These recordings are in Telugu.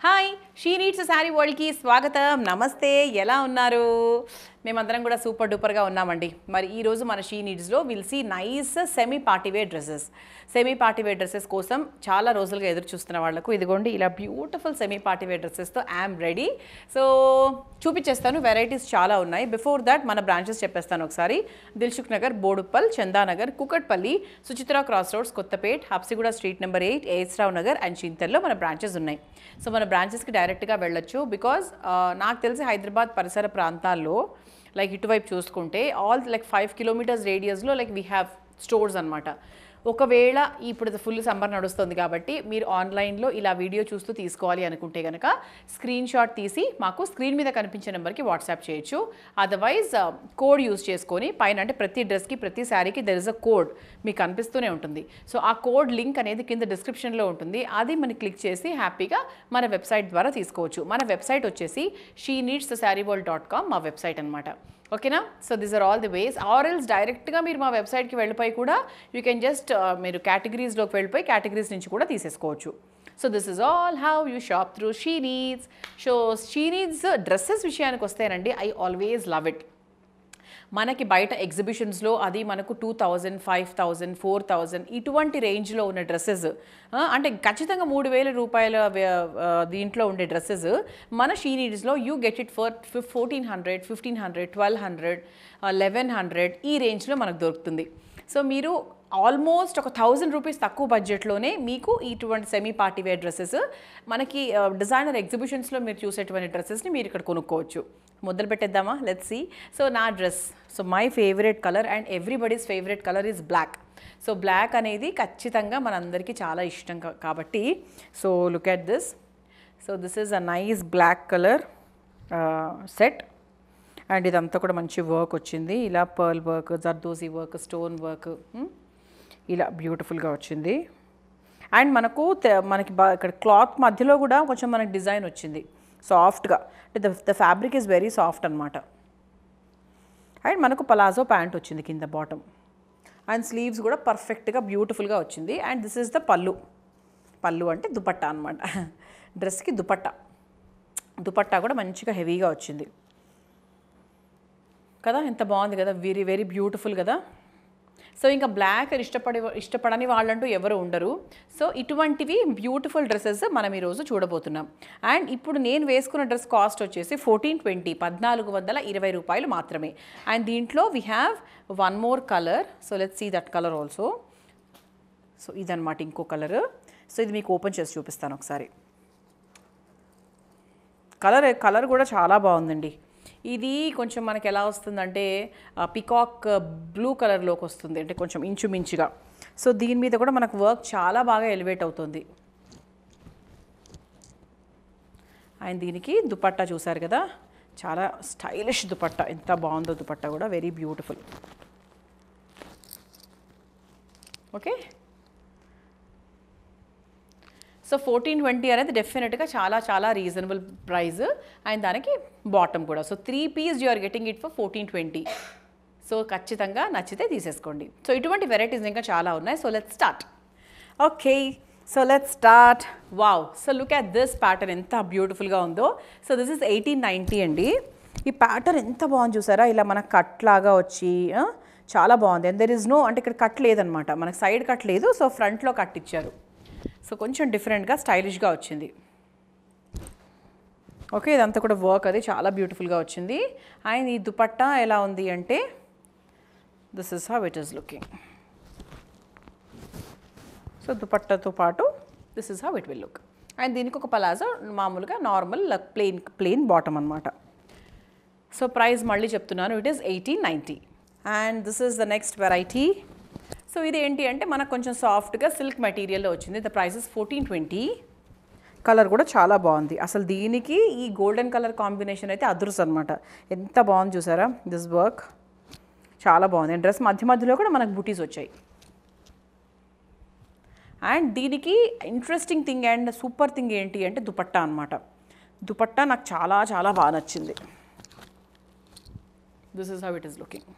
Hi, షీ నీడ్స్ శారీ వరల్డ్కి స్వాగతం నమస్తే ఎలా ఉన్నారు మేమందరం కూడా సూపర్ డూపర్గా ఉన్నామండి మరి ఈరోజు మన షీ నీడ్స్లో will see nice semi partywear dresses semi partywear dresses కోసం చాలా రోజులుగా ఎదురు చూస్తున్న వాళ్లకు ఇదిగోండి ఇలా బ్యూటిఫుల్ సెమీ పార్టీవే డ్రెస్సెస్తో ఐఎమ్ రెడీ సో చూపించేస్తాను వెరైటీస్ చాలా ఉన్నాయి బిఫోర్ దాట్ మన బ్రాంచెస్ చెప్పేస్తాను ఒకసారి Dilsukh Nagar Boduppal Chandanagar Kukatpally Suchitra cross roads Kothapet Habsiguda street number eight ఏస్రావు నగర్ అండ్ చింతల్లో మన బ్రాంచెస్ ఉన్నాయి సో మన బ్రాంచెస్కి డైరెక్ట్ డైరెక్ట్గా వెళ్ళొచ్చు బికాజ్ నాకు తెలిసి హైదరాబాద్ పరిసర ప్రాంతాల్లో లైక్ ఇటువైపు చూసుకుంటే ఆల్ లైక్ ఫైవ్ కిలోమీటర్స్ రేడియస్లో లైక్ వీ హ్యావ్ స్టోర్స్ అనమాట ఒకవేళ ఇప్పుడు ఫుల్ సమ్మర్ నడుస్తుంది కాబట్టి మీరు ఆన్లైన్లో ఇలా వీడియో చూస్తూ తీసుకోవాలి అనుకుంటే కనుక స్క్రీన్ షాట్ తీసి మాకు స్క్రీన్ మీద కనిపించే నెంబర్కి వాట్సాప్ చేయొచ్చు అదర్వైజ్ కోడ్ యూజ్ చేసుకొని పైన అంటే ప్రతి డ్రెస్కి ప్రతి శారీకి దెర్ ఇస్ అ కోడ్ మీకు కనిపిస్తూనే ఉంటుంది సో ఆ కోడ్ లింక్ అనేది కింద డిస్క్రిప్షన్లో ఉంటుంది అది మనం క్లిక్ చేసి హ్యాపీగా మన వెబ్సైట్ ద్వారా తీసుకోవచ్చు మన వెబ్సైట్ వచ్చేసి she needs sari dot com మా వెబ్సైట్ అనమాట ఓకేనా so these are all the ways or else డైరెక్ట్గా మీరు మా వెబ్సైట్కి వెళ్ళిపోయి కూడా యూ కెన్ జస్ట్ మీరు కేటగిరీస్లోకి వెళ్ళిపోయి కేటగిరీస్ నుంచి కూడా తీసేసుకోవచ్చు so this is all how you shop through she needs so she needs dresses విషయానికి వస్తేనండి ఐ ఆల్వేస్ లవ్ ఇట్ మనకి బయట ఎగ్జిబిషన్స్లో అది మనకు two thousand five thousand four thousand ఇటువంటి రేంజ్లో ఉన్న డ్రెస్సెస్ అంటే ఖచ్చితంగా మూడు వేల రూపాయల దీంట్లో ఉండే డ్రెస్సెస్ మన షీనీడ్స్లో you get it for fourteen hundred fifteen hundred twelve hundred eleven hundred ఈ రేంజ్లో మనకు దొరుకుతుంది సో మీరు ఆల్మోస్ట్ ఒక థౌజండ్ రూపీస్ తక్కువ బడ్జెట్లోనే మీకు ఇటువంటి సెమీ పార్టీ వేర్ డ్రెస్సెస్ మనకి డిజైనర్ ఎగ్జిబిషన్స్లో మీరు చూసేటువంటి డ్రెస్సెస్ని మీరు ఇక్కడ కొనుక్కోవచ్చు మొదలు పెట్టేద్దామా లెట్ సి సో నా dress so my favourite colour and everybody's favourite colour is black so black అనేది ఖచ్చితంగా మనందరికీ చాలా ఇష్టం కాబట్టి so look at this so this is a nice black colour set and ఇదంతా కూడా మంచి వర్క్ వచ్చింది ఇలా pearl work zardozi work stone work ఇలా బ్యూటిఫుల్గా వచ్చింది అండ్ మనకు మనకి ఇక్కడ క్లాత్ మధ్యలో కూడా కొంచెం మనకి డిజైన్ వచ్చింది సాఫ్ట్గా అంటే the the fabric is very soft అనమాట అండ్ మనకు పలాజో ప్యాంట్ వచ్చింది కింద బాటమ్ అండ్ స్లీవ్స్ కూడా పర్ఫెక్ట్గా బ్యూటిఫుల్గా వచ్చింది అండ్ దిస్ ఈజ్ ద పళ్ళు పళ్ళు అంటే దుపట్టా అనమాట డ్రెస్కి దుపట్ట దుపట్టా కూడా మంచిగా హెవీగా వచ్చింది కదా ఎంత బాగుంది కదా వెరీ వెరీ బ్యూటిఫుల్ కదా సో ఇంకా బ్లాక్ ఇష్టపడే ఇష్టపడని వాళ్ళంటూ ఎవరు ఉండరు సో ఇటువంటివి బ్యూటిఫుల్ డ్రెస్సెస్ మనం ఈరోజు చూడబోతున్నాం అండ్ ఇప్పుడు నేను వేసుకున్న డ్రెస్ కాస్ట్ వచ్చేసి ఫోర్టీన్ ట్వంటీ పద్నాలుగు వందల ఇరవై రూపాయలు మాత్రమే అండ్ దీంట్లో we have one more colour so let see that colour also so ఇదనమాట ఇంకో కలర్ సో ఇది మీకు ఓపెన్ చేసి చూపిస్తాను ఒకసారి కలర్ కలర్ కూడా చాలా బాగుందండి ఇది కొంచెం మనకి ఎలా వస్తుందంటే పికాక్ బ్లూ కలర్లోకి వస్తుంది అంటే కొంచెం ఇంచుమించుగా సో దీని మీద కూడా మనకు వర్క్ చాలా బాగా ఎలివేట్ అవుతుంది అండ్ దీనికి దుపట్టా చూసారు కదా చాలా స్టైలిష్ దుపట్టా ఎంత బాగుందో దుపట్టా కూడా very beautiful okay so fourteen twenty అనేది డెఫినెట్గా చాలా చాలా రీజనబుల్ ప్రైస్ అండ్ దానికి బాటమ్ కూడా so three piece you are getting it for fourteen twenty so ఖచ్చితంగా నచ్చితే తీసేసుకోండి సో ఇటువంటి వెరైటీస్ ఇంకా చాలా ఉన్నాయి so let start okay so let start wow so look at this pattern ఎంత బ్యూటిఫుల్గా ఉందో so this is eighteen ninety అండి ఈ ప్యాటర్న్ ఎంత బాగుంది చూసారా ఇలా మన కట్ లాగా వచ్చి చాలా బాగుంది అండ్ దెర్ ఇస్ నో అంటే ఇక్కడ కట్ లేదనమాట మనకి సైడ్ కట్ లేదు సో ఫ్రంట్లో కట్ ఇచ్చారు సో కొంచెం డిఫరెంట్గా స్టైలిష్గా వచ్చింది ఓకే ఇదంతా కూడా వర్క్ అది చాలా బ్యూటిఫుల్గా వచ్చింది అండ్ ఈ దుపట్టా ఎలా ఉంది అంటే this is how it is looking so దుపట్టాతో పాటు this is how it will look and దీనికి ఒక పలాజో మామూలుగా నార్మల్ ప్లెయిన్ ప్లెయిన్ బాటమ్ అనమాట సో ప్రైస్ మళ్ళీ చెప్తున్నాను it is eighteen ninety and this is the next variety so ఇది ఏంటి అంటే మనకు కొంచెం సాఫ్ట్గా సిల్క్ మెటీరియల్లో వచ్చింది the prices fourteen twenty colour కూడా చాలా బాగుంది అసలు దీనికి ఈ గోల్డెన్ కలర్ కాంబినేషన్ అయితే అదృస్ అనమాట ఎంత బాగుంది చూసారా దిస్ వర్క్ చాలా బాగుంది డ్రెస్ మధ్య మధ్యలో కూడా మనకు బుటీస్ వచ్చాయి అండ్ దీనికి interesting thing and super thing ఏంటి అంటే దుపట్టా అనమాట దుపట్టా నాకు చాలా చాలా బాగా నచ్చింది this is how it is looking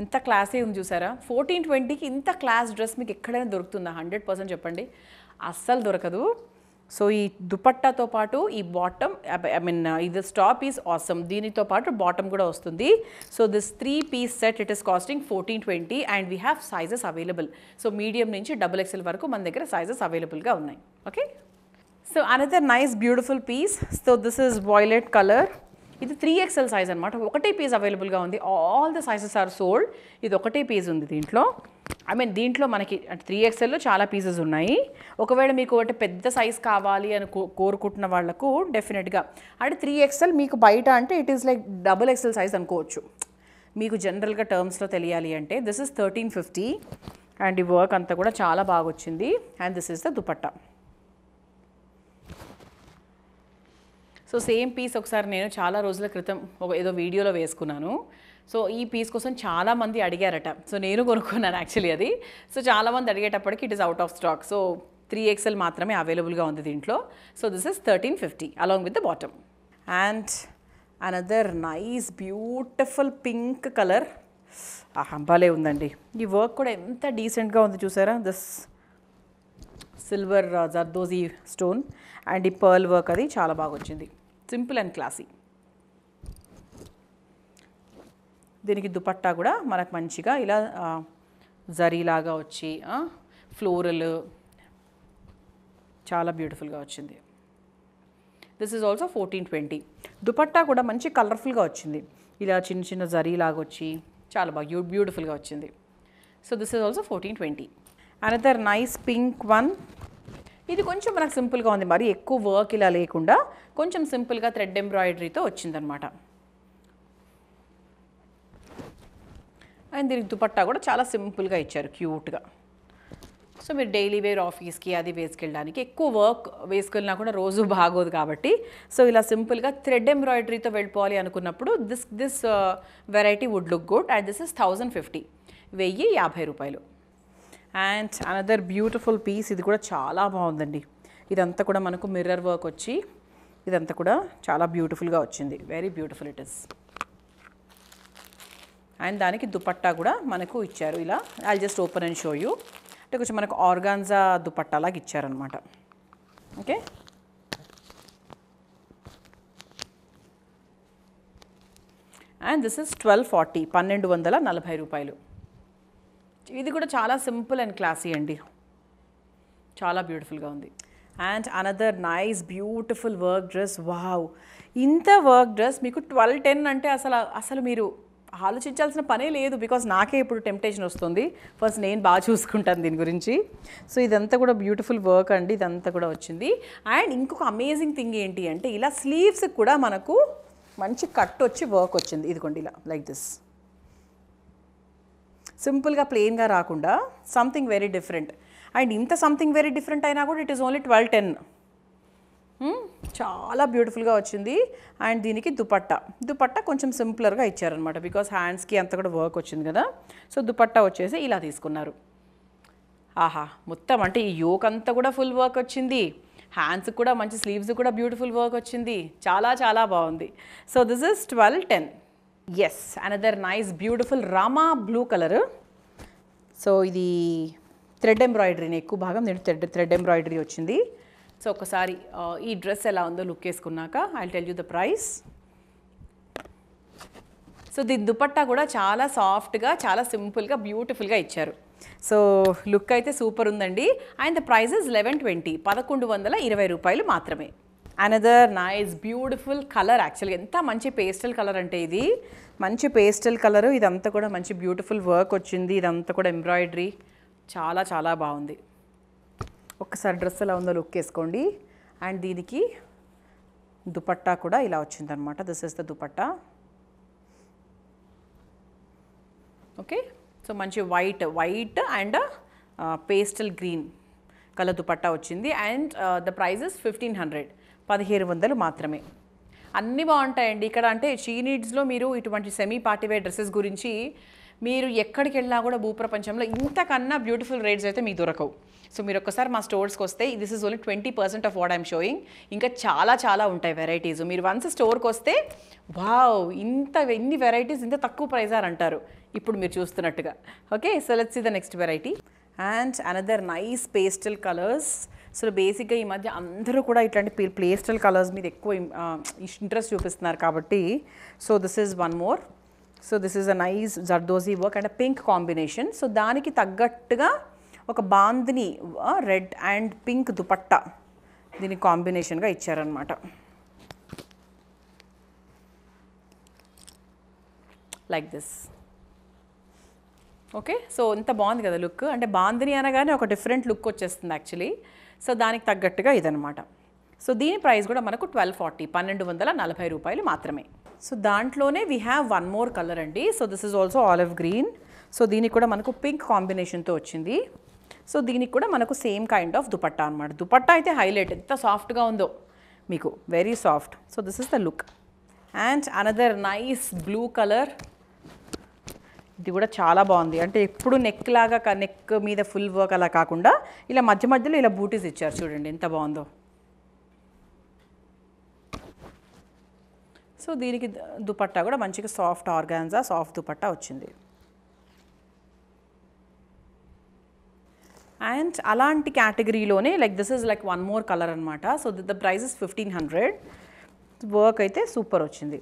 ఎంత క్లాసే ఉంది చూసారా ఫోర్టీన్ ట్వంటీకి ఇంత క్లాస్ డ్రెస్ మీకు ఎక్కడైనా దొరుకుతుందా హండ్రెడ్ పర్సెంట్ చెప్పండి అస్సలు దొరకదు సో ఈ దుపట్టాతో పాటు ఈ బాటం ఐ మీన్ ఇది స్టాప్ ఈజ్ ఆసమ్ దీనితో పాటు బాటమ్ కూడా వస్తుంది so this three piece set it is costing fourteen twenty and we have sizes available so medium నుంచి డబుల్ ఎక్స్ఎల్ వరకు మన దగ్గర సైజెస్ అవైలబుల్గా ఉన్నాయి okay so another nice beautiful piece so this is violet colour ఇది త్రీ ఎక్స్ఎల్ సైజ్ అనమాట ఒకటే పీజ్ అవైలబుల్గా ఉంది all the sizes are sold ఇది ఒకటే పీజ్ ఉంది దీంట్లో ఐ మీన్ దీంట్లో మనకి త్రీ ఎక్స్ఎల్లో చాలా పీసెస్ ఉన్నాయి ఒకవేళ మీకు ఒకటి పెద్ద సైజ్ కావాలి అని కోరుకుంటున్న వాళ్లకు డెఫినెట్గా అంటే త్రీ ఎక్స్ఎల్ మీకు బయట అంటే it is like double XL size అనుకోవచ్చు మీకు జనరల్గా టర్మ్స్లో తెలియాలి అంటే this is thirteen fifty and ఈ వర్క్ అంతా కూడా చాలా బాగా వచ్చింది and this is the dupatta so same piece ఒకసారి నేను చాలా రోజుల క్రితం ఒక ఏదో వీడియోలో వేసుకున్నాను సో ఈ పీస్ కోసం చాలామంది అడిగారట సో నేను కొనుక్కున్నాను యాక్చువల్లీ అది సో చాలామంది అడిగేటప్పటికి it is out of stock so three XL మాత్రమే అవైలబుల్గా ఉంది దీంట్లో so this is thirteen fifty along with the bottom and another nice beautiful pink colour భలే ఉందండి ఈ వర్క్ కూడా ఎంత డీసెంట్గా ఉంది చూసారా this silver zardozi stone and ఈ పర్ల్ వర్క్ అది చాలా బాగా వచ్చింది సింపుల్ అండ్ క్లాసీ దీనికి దుపట్టా కూడా మనకు మంచిగా ఇలా జరీలాగా వచ్చి ఫ్లోరల్ చాలా బ్యూటిఫుల్గా వచ్చింది this is also fourteen twenty dupatta కూడా మంచి కలర్ఫుల్గా వచ్చింది ఇలా చిన్న చిన్న జరీలాగా వచ్చి చాలా బాగా బ్యూటిఫుల్గా వచ్చింది so this is also fourteen twenty another nice pink one ఇది కొంచెం మనకు సింపుల్గా ఉంది మరి ఎక్కువ వర్క్ ఇలా లేకుండా కొంచెం సింపుల్గా థ్రెడ్ ఎంబ్రాయిడరీతో వచ్చిందనమాట అండ్ దీనికి దుపట్టా కూడా చాలా సింపుల్గా ఇచ్చారు క్యూట్గా సో మీరు డైలీ వేర్ ఆఫీస్కి అది వేసుకెళ్ళడానికి ఎక్కువ వర్క్ వేసుకెళ్ళినా కూడా రోజు బాగోదు కాబట్టి సో ఇలా సింపుల్గా థ్రెడ్ ఎంబ్రాయిడరీతో వెళ్ళిపోవాలి అనుకున్నప్పుడు this this variety would look good and this is thousand fifty వెయ్యి యాభై రూపాయలు అండ్ అనదర్ బ్యూటిఫుల్ పీస్ ఇది కూడా చాలా బాగుందండి ఇదంతా కూడా మనకు మిర్రర్ వర్క్ వచ్చి ఇదంతా కూడా చాలా బ్యూటిఫుల్గా వచ్చింది very beautiful it is and దానికి దుపట్టా కూడా మనకు ఇచ్చారు ఇలా I just open and show you అంటే కొంచెం మనకు ఆర్గాన్జా దుపట్టా లాగా ఇచ్చారనమాట okay and this is twelve forty పన్నెండు వందల నలభై రూపాయలు ఇది కూడా చాలా సింపుల్ అండ్ క్లాసీ అండి చాలా బ్యూటిఫుల్గా ఉంది and another nice beautiful work dress wow ఇంత వర్క్ డ్రెస్ మీకు ట్వెల్వ్ టెన్ అంటే అసలు అసలు మీరు ఆలోచించాల్సిన పనే లేదు బికాస్ నాకే ఇప్పుడు టెంప్టేషన్ వస్తుంది ఫస్ట్ నేను బాగా చూసుకుంటాను దీని గురించి సో ఇదంతా కూడా బ్యూటిఫుల్ వర్క్ అండి ఇదంతా కూడా వచ్చింది అండ్ ఇంకొక అమేజింగ్ థింగ్ ఏంటి అంటే ఇలా స్లీవ్స్ కూడా మనకు మంచి కట్ వచ్చి వర్క్ వచ్చింది ఇదిగోండి ఇలా లైక్ దిస్ సింపుల్గా ప్లెయిన్గా రాకుండా సంథింగ్ వెరీ డిఫరెంట్ అండ్ ఇంత సంథింగ్ వెరీ డిఫరెంట్ అయినా కూడా it is only twelve ten చాలా బ్యూటిఫుల్గా వచ్చింది అండ్ దీనికి దుపట్టా దుపట్టా కొంచెం సింపులర్గా ఇచ్చారనమాట బికాస్ హ్యాండ్స్కి అంత కూడా వర్క్ వచ్చింది కదా సో దుపట్టా వచ్చేసి ఇలా తీసుకున్నారు ఆహా మొత్తం అంటే ఈ యోక్ అంతా కూడా ఫుల్ వర్క్ వచ్చింది హ్యాండ్స్కి కూడా మంచి స్లీవ్స్ కూడా బ్యూటిఫుల్ వర్క్ వచ్చింది చాలా చాలా బాగుంది so this is twelve ten yes another nice beautiful Rama blue colour so ఇది థ్రెడ్ ఎంబ్రాయిడరీని ఎక్కువ భాగం నేను థ్రెడ్ థ్రెడ్ ఎంబ్రాయిడరీ వచ్చింది సో ఒకసారి ఈ డ్రెస్ ఎలా ఉందో లుక్ వేసుకున్నాక I tell you the price so దీని దుపట్టా కూడా చాలా సాఫ్ట్గా చాలా సింపుల్గా బ్యూటిఫుల్గా ఇచ్చారు సో లుక్ అయితే సూపర్ ఉందండి and the prices eleven twenty పదకొండు వందల ఇరవై రూపాయలు మాత్రమే అనదర్ నైస్ బ్యూటిఫుల్ కలర్ యాక్చువల్గా ఎంత మంచి పేస్టల్ కలర్ అంటే ఇది మంచి పేస్టల్ కలర్ ఇదంతా కూడా మంచి బ్యూటిఫుల్ వర్క్ వచ్చింది ఇదంతా కూడా ఎంబ్రాయిడరీ చాలా చాలా బాగుంది ఒక్కసారి డ్రెస్ ఎలా ఉందో లుక్ వేసుకోండి అండ్ దీనికి దుపట్టా కూడా ఇలా వచ్చిందనమాట this is the dupatta okay so మంచి white white and pastel green colour dupatta వచ్చింది and the price is fifteen hundred పదిహేను వందలు మాత్రమే అన్నీ బాగుంటాయండి ఇక్కడ అంటే షీ నీడ్స్లో మీరు ఇటువంటి సెమీ పార్టీవే డ్రెస్సెస్ గురించి మీరు ఎక్కడికి వెళ్ళినా కూడా భూప్రపంచంలో ఇంతకన్నా బ్యూటిఫుల్ రేట్స్ అయితే మీకు దొరకవు సో మీరు ఒక్కసారి మా స్టోర్స్కి వస్తే this is only twenty percent off what I'm showing ఇంకా చాలా చాలా ఉంటాయి వెరైటీస్ మీరు వన్స్ స్టోర్కి వస్తే వావ్ ఇంత ఎన్ని వెరైటీస్ ఇంత తక్కువ ప్రైజ్ అని అంటారు ఇప్పుడు మీరు చూస్తున్నట్టుగా okay so let's the next variety and another nice pastel colours so బేసిక్గా ఈ మధ్య అందరూ కూడా ఇట్లాంటి ప్లేస్టల్ కలర్స్ మీద ఎక్కువ ఇంట్రెస్ట్ చూపిస్తున్నారు కాబట్టి so this is one more so this is a nice zardozi work and pink combination so దానికి తగ్గట్టుగా ఒక bandhani red and pink dupatta దీని కాంబినేషన్గా ఇచ్చారనమాట లైక్ దిస్ ఓకే సో ఇంత బాగుంది కదా లుక్ అంటే బాంధిని అనగానే ఒక డిఫరెంట్ లుక్ వచ్చేస్తుంది యాక్చువల్లీ సో దానికి తగ్గట్టుగా ఇదనమాట సో దీని ప్రైస్ కూడా మనకు ట్వెల్వ్ ఫార్టీ పన్నెండు వందల నలభై రూపాయలు మాత్రమే సో దాంట్లోనే we have one more colour అండి so this is also olive green so దీనికి కూడా మనకు పింక్ కాంబినేషన్తో వచ్చింది సో దీనికి కూడా మనకు సేమ్ కైండ్ ఆఫ్ దుపట్టా అనమాట దుపట్టా అయితే హైలైట్ ఎంత సాఫ్ట్గా ఉందో మీకు very soft so this is the look and another nice blue colour ఇది కూడా చాలా బాగుంది అంటే ఎప్పుడు నెక్ లాగా నెక్ మీద ఫుల్ వర్క్ అలా కాకుండా ఇలా మధ్య మధ్యలో ఇలా బూటీస్ ఇచ్చారు చూడండి ఎంత బాగుందో సో దీనికి దుపట్టా కూడా మంచిగా సాఫ్ట్ ఆర్గాన్జా సాఫ్ట్ దుపట్టా వచ్చింది అండ్ అలాంటి కేటగిరీలోనే like this is like one more colour అనమాట so the price is fifteen hundred work అయితే సూపర్ వచ్చింది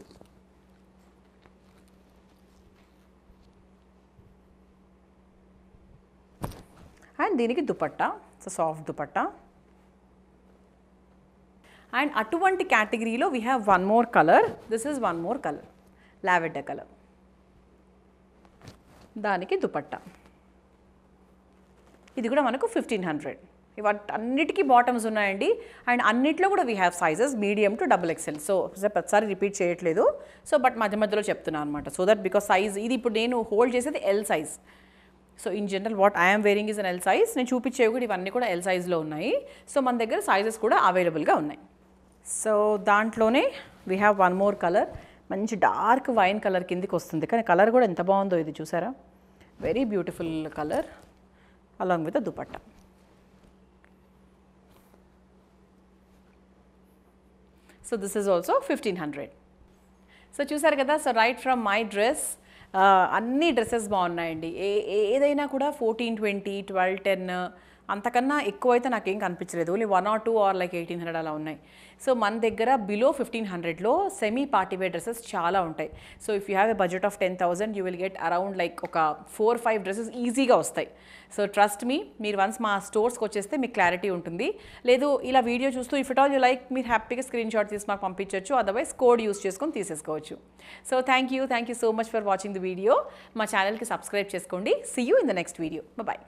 దీనికి dupatta so soft dupatta and అటువంటి కేటగిరీలో we have one more colour this is one more colour lavender colour దానికి దుపట్టా ఇది కూడా మనకు ఫిఫ్టీన్ హండ్రెడ్ వాటి అన్నిటికీ బాటమ్స్ ఉన్నాయండి అండ్ అన్నిట్లో కూడా we have sizes medium to double XL so ప్రతిసారి రిపీట్ చేయట్లేదు సో బట్ మధ్య మధ్యలో చెప్తున్నాను అనమాట సో దట్ బికాస్ సైజ్ ఇది ఇప్పుడు నేను హోల్డ్ చేసేది L size so in general what I'm wearing is an L size నేను చూపించేవి కూడా ఇవన్నీ కూడా ఎల్ సైజ్లో ఉన్నాయి సో మన దగ్గర సైజెస్ కూడా అవైలబుల్గా ఉన్నాయి సో దాంట్లోనే we have one more colour మంచి డార్క్ వైన్ కలర్ కిందికి వస్తుంది కానీ కలర్ కూడా ఎంత బాగుందో ఇది చూసారా very beautiful colour along with dupatta so this is also fifteen hundred so చూసారు కదా so right from my dress అన్ని డ్రెస్సెస్ బాగున్నాయండి ఏ ఏదైనా కూడా ఫోర్టీన్ ట్వంటీ ట్వెల్వ్ టెన్ అంతకన్నా ఎక్కువ అయితే నాకేం కనిపించలేదు only one or two or like eighteen hundred అలా ఉన్నాయి సో మన దగ్గర బిలో ఫిఫ్టీన్ హండ్రెడ్లో సెమీ పార్టీవేర్ డ్రెస్సెస్ చాలా ఉంటాయి so if you have a budget of ten thousand you will get around like ఒక ఫోర్ ఫైవ్ డ్రెస్సెస్ ఈజీగా వస్తాయి సో ట్రస్ట్ మీ మీరు వన్స్ మా స్టోర్స్కి వచ్చేస్తే మీకు క్లారిటీ ఉంటుంది లేదు ఇలా వీడియో చూస్తూ if it all you like మీరు హ్యాపీగా స్క్రీన్ షాట్ తీసి మాకు పంపించవచ్చు అదర్వైజ్ కోడ్ యూస్ చేసుకొని తీసేసుకోవచ్చు so thank you thank you so much for watching the video మా ఛానల్కి సబ్స్క్రైబ్ చేసుకోండి see you in the next video bye